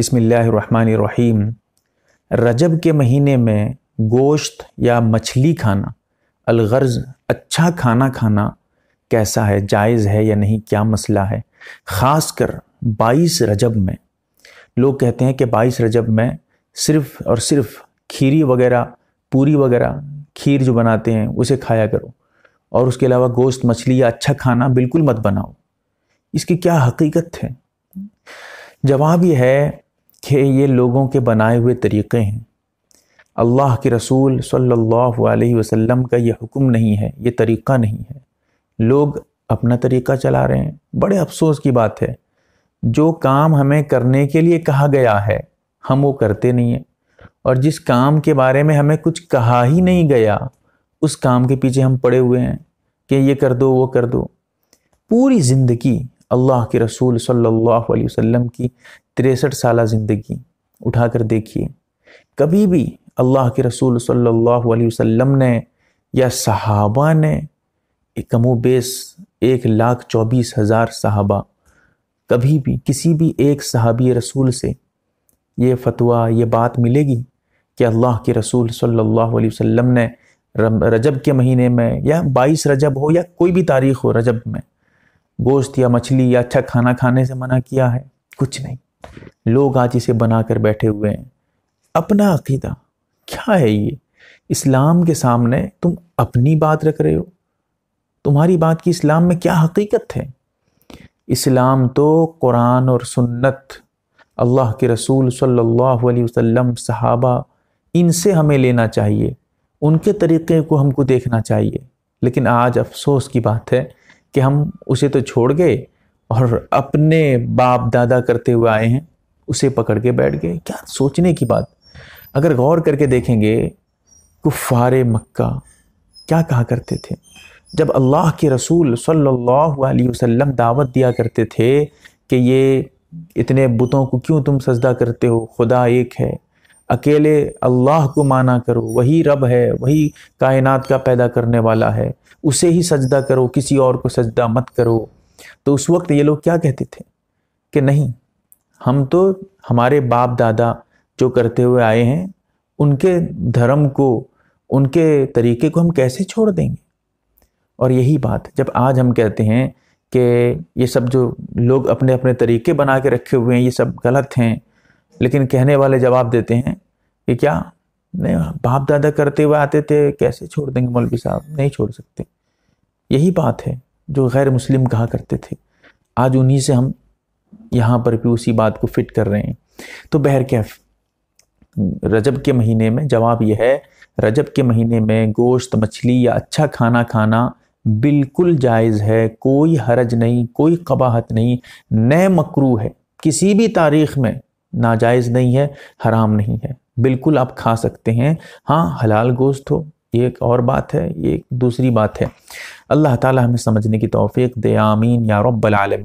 बिसमीम रजब के महीने में गोश्त या मछली खाना अलगर्ज अच्छा खाना खाना कैसा है जायज़ है या नहीं क्या मसला है ख़ास कर बाईस रजब में लोग कहते हैं कि बाईस रजब में सिर्फ़ और सिर्फ़ खीरी वगैरह पूरी वगैरह खीर जो बनाते हैं उसे खाया करो और उसके अलावा गोश्त मछली या अच्छा खाना बिल्कुल मत बनाओ इसकी क्या हकीकत है जवाब यह है कि ये लोगों के बनाए हुए तरीक़े हैं अल्लाह के रसूल सल्लल्लाहु अलैहि वसल्लम का ये हुक्म नहीं है ये तरीक़ा नहीं है लोग अपना तरीक़ा चला रहे हैं बड़े अफसोस की बात है जो काम हमें करने के लिए कहा गया है हम वो करते नहीं हैं और जिस काम के बारे में हमें कुछ कहा ही नहीं गया उस काम के पीछे हम पड़े हुए हैं कि ये कर दो वो कर दो पूरी ज़िंदगी अल्लाह के रसूल सल्लल्लाहु अलैहि वसल्लम की तिरसठ साल ज़िंदगी उठाकर देखिए कभी भी अल्लाह के रसूल सल्लल्लाहु अलैहि वसल्लम ने या सहाबा ने कमो बेस एक लाख चौबीस हज़ार सहाबा कभी भी किसी भी एक सहाबी रसूल से ये फतवा ये बात मिलेगी कि अल्लाह के रसूल सल्लल्लाहु अलैहि वसल्लम ने रजब के महीने में या बाईस रजब हो या कोई भी तारीख़ हो रजब में गोश्त या मछली या अच्छा खाना खाने से मना किया है कुछ नहीं लोग आज इसे बना कर बैठे हुए हैं अपना अकीदा क्या है ये इस्लाम के सामने तुम अपनी बात रख रहे हो तुम्हारी बात की इस्लाम में क्या हकीकत है इस्लाम तो कुरान और सुन्नत अल्लाह के रसूल सल्लल्लाहु अलैहि वसल्लम सहाबा इनसे हमें लेना चाहिए उनके तरीक़े को हमको देखना चाहिए लेकिन आज अफसोस की बात है कि हम उसे तो छोड़ गए और अपने बाप दादा करते हुए आए हैं उसे पकड़ के बैठ गए क्या सोचने की बात अगर गौर करके देखेंगे कुफ़ार मक्का क्या कहा करते थे जब अल्लाह के रसूल सल्लल्लाहु अलैहि वसल्लम दावत दिया करते थे कि ये इतने बुतों को क्यों तुम सजदा करते हो खुदा एक है अकेले अल्लाह को माना करो वही रब है वही कायनात का पैदा करने वाला है उसे ही सजदा करो किसी और को सजदा मत करो तो उस वक्त ये लोग क्या कहते थे कि नहीं हम तो हमारे बाप दादा जो करते हुए आए हैं उनके धर्म को उनके तरीके को हम कैसे छोड़ देंगे और यही बात जब आज हम कहते हैं कि ये सब जो लोग अपने अपने तरीके बना के रखे हुए हैं ये सब गलत हैं लेकिन कहने वाले जवाब देते हैं कि क्या नहीं बाप दादा करते हुए आते थे कैसे छोड़ देंगे मौलवी साहब नहीं छोड़ सकते यही बात है जो गैर मुस्लिम कहा करते थे आज उन्हीं से हम यहाँ पर भी उसी बात को फिट कर रहे हैं तो बहर कैफ रजब के महीने में जवाब यह है रजब के महीने में गोश्त मछली या अच्छा खाना खाना बिल्कुल जायज़ है कोई हरज नहीं कोई कबाहत नहीं नए मकरू है किसी भी तारीख में नाजायज़ नहीं है हराम नहीं है बिल्कुल आप खा सकते हैं हाँ हलाल गोश्त हो ये एक और बात है ये एक दूसरी बात है अल्लाह ताला हमें समझने की तौफीक दे आमीन या रब्बल आलमीन